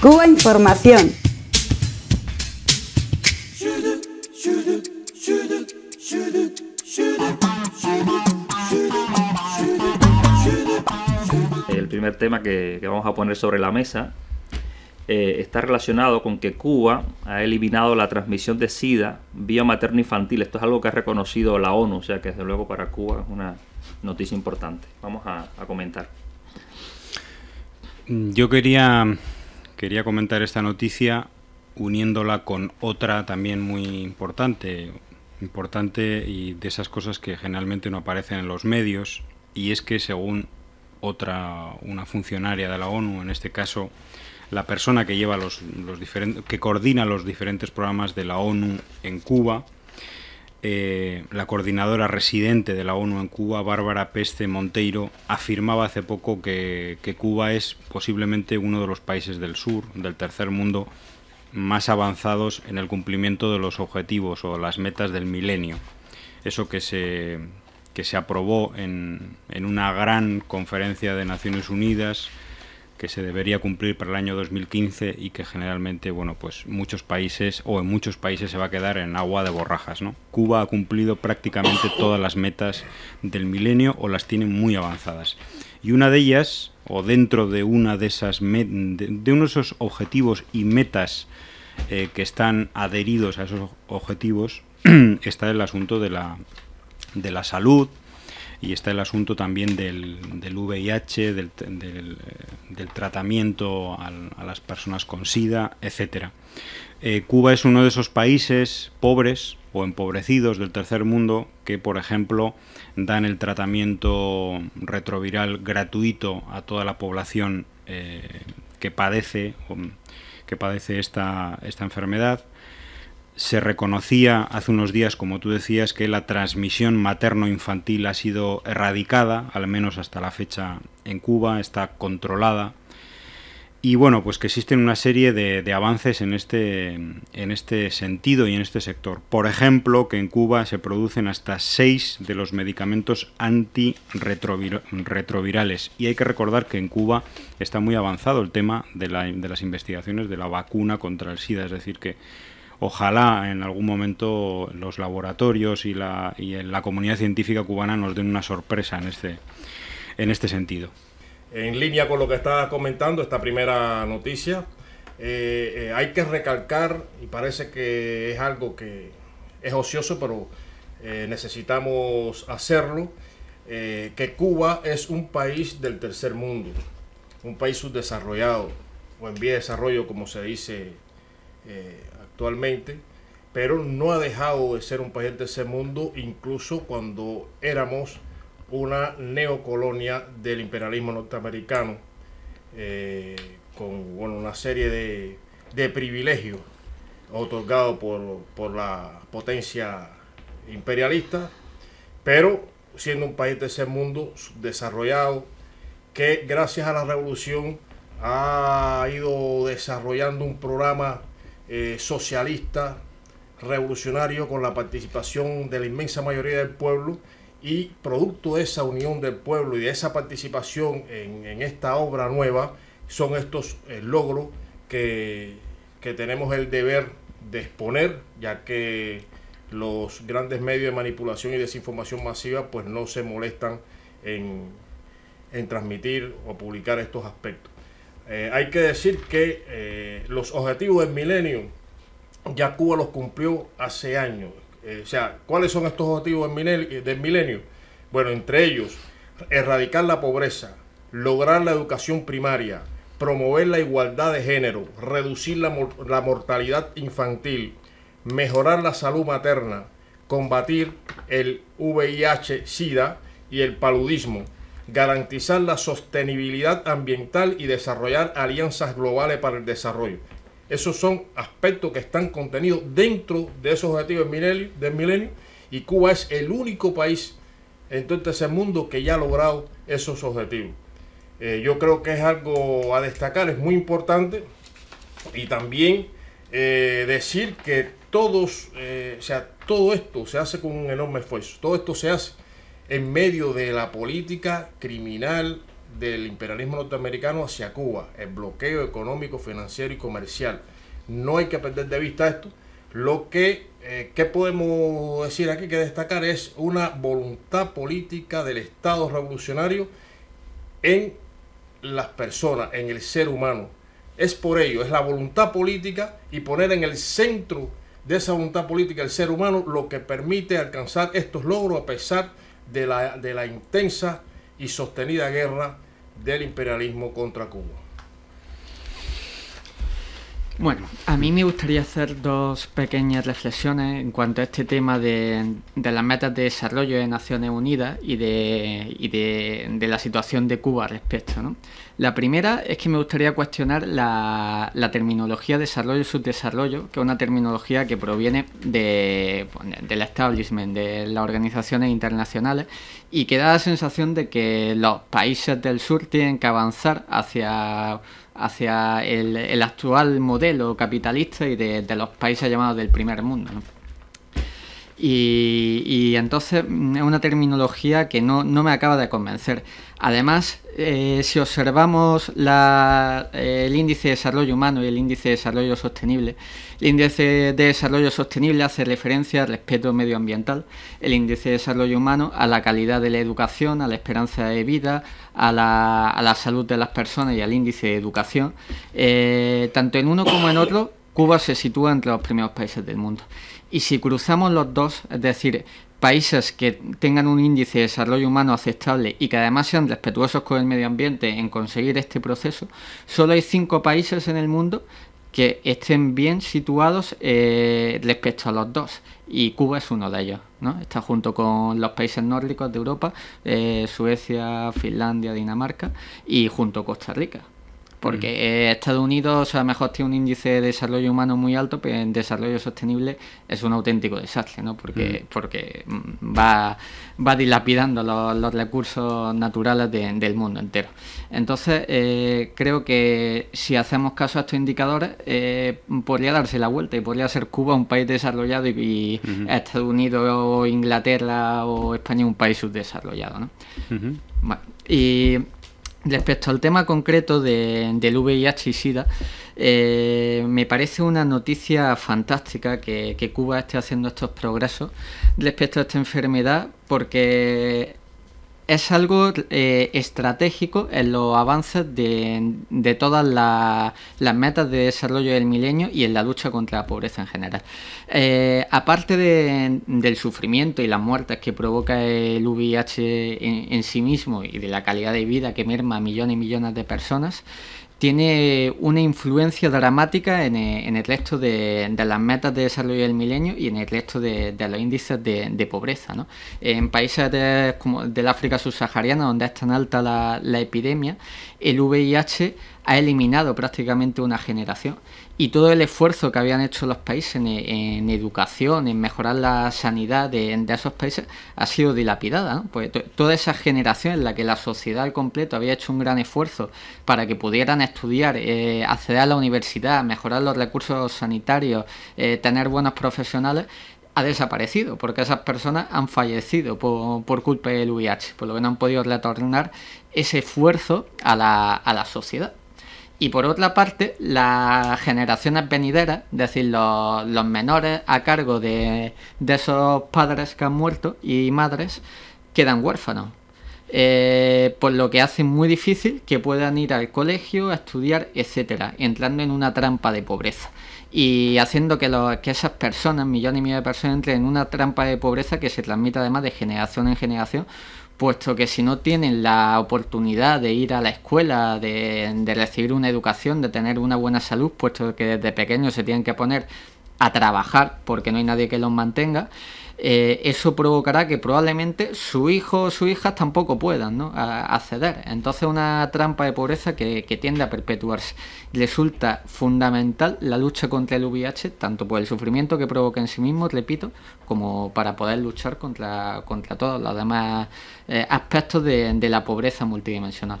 Cuba Información. El primer tema que, vamos a poner sobre la mesa eh, está relacionado con que Cuba ha eliminado la transmisión de SIDA vía materno-infantil. Esto es algo que ha reconocido la ONU, o sea que desde luego para Cuba es una noticia importante. Vamos a comentar. Yo quería Quería comentar esta noticia uniéndola con otra también muy importante, importante y de esas cosas que generalmente no aparecen en los medios, y es que según otra una funcionaria de la ONU, en este caso la persona que lleva los, diferentes que coordina los diferentes programas de la ONU en Cuba, eh, la coordinadora residente de la ONU en Cuba, Bárbara Peste Monteiro, afirmaba hace poco que, Cuba es posiblemente uno de los países del sur, del tercer mundo, más avanzados en el cumplimiento de los objetivos o las metas del milenio. Eso que se, que se aprobó en, en una gran conferencia de Naciones Unidas que se debería cumplir para el año 2015 y que generalmente, bueno, pues muchos países o en muchos países se va a quedar en agua de borrajas, ¿no? Cuba ha cumplido prácticamente todas las metas del milenio o las tiene muy avanzadas. Y una de ellas, o dentro de una de esas de, uno de esos objetivos y metas eh, que están adheridos a esos objetivos, está el asunto de la, de la salud, y está el asunto también del, VIH, del, tratamiento a, las personas con SIDA, etc. Eh, Cuba es uno de esos países pobres o empobrecidos del tercer mundo que, por ejemplo, dan el tratamiento retroviral gratuito a toda la población eh, que padece que padece esta, esta enfermedad se reconocía hace unos días, como tú decías, que la transmisión materno-infantil ha sido erradicada, al menos hasta la fecha en Cuba, está controlada. Y bueno, pues que existen una serie de, avances en este, en este sentido y en este sector. Por ejemplo, que en Cuba se producen hasta seis de los medicamentos antirretrovirales. Y hay que recordar que en Cuba está muy avanzado el tema de, de las investigaciones de la vacuna contra el SIDA, es decir, que Ojalá en algún momento los laboratorios y la, la comunidad científica cubana nos den una sorpresa en este, en este sentido. En línea con lo que estaba comentando esta primera noticia, eh, eh, hay que recalcar, y parece que es algo que es ocioso, pero eh, necesitamos hacerlo, que Cuba es un país del tercer mundo, un país subdesarrollado, o en vía de desarrollo, como se dice eh, actualmente, pero no ha dejado de ser un país de ese mundo, incluso cuando éramos una neocolonia del imperialismo norteamericano, eh, con una serie de, de privilegios otorgados por, por la potencia imperialista, pero siendo un país de ese mundo desarrollado, que gracias a la revolución ha ido desarrollando un programa eh, socialista, revolucionario, con la participación de la inmensa mayoría del pueblo y producto de esa unión del pueblo y de esa participación en, esta obra nueva son estos eh, logros que, tenemos el deber de exponer, ya que los grandes medios de manipulación y desinformación masiva pues no se molestan en transmitir o publicar estos aspectos. Eh, hay que decir que eh, los objetivos del milenio ya Cuba los cumplió hace años. Eh, o sea, ¿cuáles son estos objetivos del milenio? Bueno, entre ellos, erradicar la pobreza, lograr la educación primaria, promover la igualdad de género, reducir la mortalidad infantil, mejorar la salud materna, combatir el VIH-Sida y el paludismo garantizar la sostenibilidad ambiental y desarrollar alianzas globales para el desarrollo. Esos son aspectos que están contenidos dentro de esos objetivos del milenio y Cuba es el único país en todo el este mundo que ya ha logrado esos objetivos. Eh, yo creo que es algo a destacar, es muy importante y también eh, decir que todos, eh, sea, todo esto se hace con un enorme esfuerzo, todo esto se hace en medio de la política criminal del imperialismo norteamericano hacia Cuba, el bloqueo económico, financiero y comercial. No hay que perder de vista esto. Lo que, eh, podemos decir aquí, que destacar, es una voluntad política del Estado revolucionario en las personas, en el ser humano. Es por ello, es la voluntad política y poner en el centro de esa voluntad política el ser humano lo que permite alcanzar estos logros a pesar de de la, de la intensa y sostenida guerra del imperialismo contra Cuba. Bueno, a mí me gustaría hacer dos pequeñas reflexiones en cuanto a este tema de, las metas de desarrollo de Naciones Unidas y, de, la situación de Cuba al respecto. ¿no? La primera es que me gustaría cuestionar la, terminología desarrollo y subdesarrollo, que es una terminología que proviene de, pues, del establishment, de las organizaciones internacionales, y que da la sensación de que los países del sur tienen que avanzar hacia hacia el, actual modelo capitalista y de, los países llamados del primer mundo. Y, entonces mm, es una terminología que no, me acaba de convencer. Además, eh, si observamos el índice de desarrollo humano y el índice de desarrollo sostenible, el índice de desarrollo sostenible hace referencia al respeto medioambiental, el índice de desarrollo humano a la calidad de la educación, a la esperanza de vida, a la, a la salud de las personas y al índice de educación. Eh, tanto en uno como en otro, Cuba se sitúa entre los primeros países del mundo. Y si cruzamos los dos, es decir, países que tengan un índice de desarrollo humano aceptable y que además sean respetuosos con el medio ambiente en conseguir este proceso, solo hay cinco países en el mundo que estén bien situados eh, respecto a los dos. Y Cuba es uno de ellos, Está junto con los países nórdicos de Europa, eh, Suecia, Finlandia, Dinamarca y junto a Costa Rica. Porque mm. eh, Estados Unidos a lo mejor tiene un índice de desarrollo humano muy alto, pero en desarrollo sostenible es un auténtico desastre, ¿no? Porque, mm. porque mm, va, va dilapidando los, recursos naturales del mundo entero. Entonces, eh, creo que si hacemos caso a estos indicadores, eh, podría darse la vuelta y podría ser Cuba un país desarrollado y, Estados Unidos o Inglaterra o España un país subdesarrollado, ¿no? bueno, y Respecto al tema concreto del VIH y SIDA, eh, me parece una noticia fantástica que, que Cuba esté haciendo estos progresos respecto a esta enfermedad, porque es algo eh, estratégico en los avances de, todas las metas de desarrollo del milenio y en la lucha contra la pobreza en general. Eh, aparte del sufrimiento y las muertes que provoca el VIH en, en, sí mismo y de la calidad de vida que merma a millones y millones de personas, tiene una influencia dramática en eh, el, resto de, las metas de desarrollo del milenio y en el resto de, los índices de, pobreza. En países como del África subsahariana, donde es tan alta la, epidemia, el VIH ha eliminado prácticamente una generación y todo el esfuerzo que habían hecho los países en, educación, en mejorar la sanidad de, esos países, ha sido dilapidada. Pues toda esa generación en la que la sociedad al completo había hecho un gran esfuerzo para que pudieran estudiar, eh, acceder a la universidad, mejorar los recursos sanitarios, eh, tener buenos profesionales, ha desaparecido, porque esas personas han fallecido por, culpa del VIH, por lo que no han podido retornar ese esfuerzo a la, sociedad. Y por otra parte, las generaciones venideras, es decir, los, menores a cargo de esos padres que han muerto y madres, quedan huérfanos, eh, por lo que hace muy difícil que puedan ir al colegio, a estudiar, etcétera, entrando en una trampa de pobreza y haciendo que, que esas personas, millones y millones de personas, entren en una trampa de pobreza que se transmite además de generación en generación, puesto que si no tienen la oportunidad de ir a la escuela, de, de recibir una educación, de tener una buena salud, puesto que desde pequeños se tienen que poner a trabajar porque no hay nadie que los mantenga, eh, eso provocará que probablemente su hijo o su hija tampoco puedan acceder. Entonces una trampa de pobreza que, tiende a perpetuarse. Resulta fundamental la lucha contra el VIH, tanto por el sufrimiento que provoca en sí mismo, repito, como para poder luchar contra, todos los demás eh, aspectos de la pobreza multidimensional.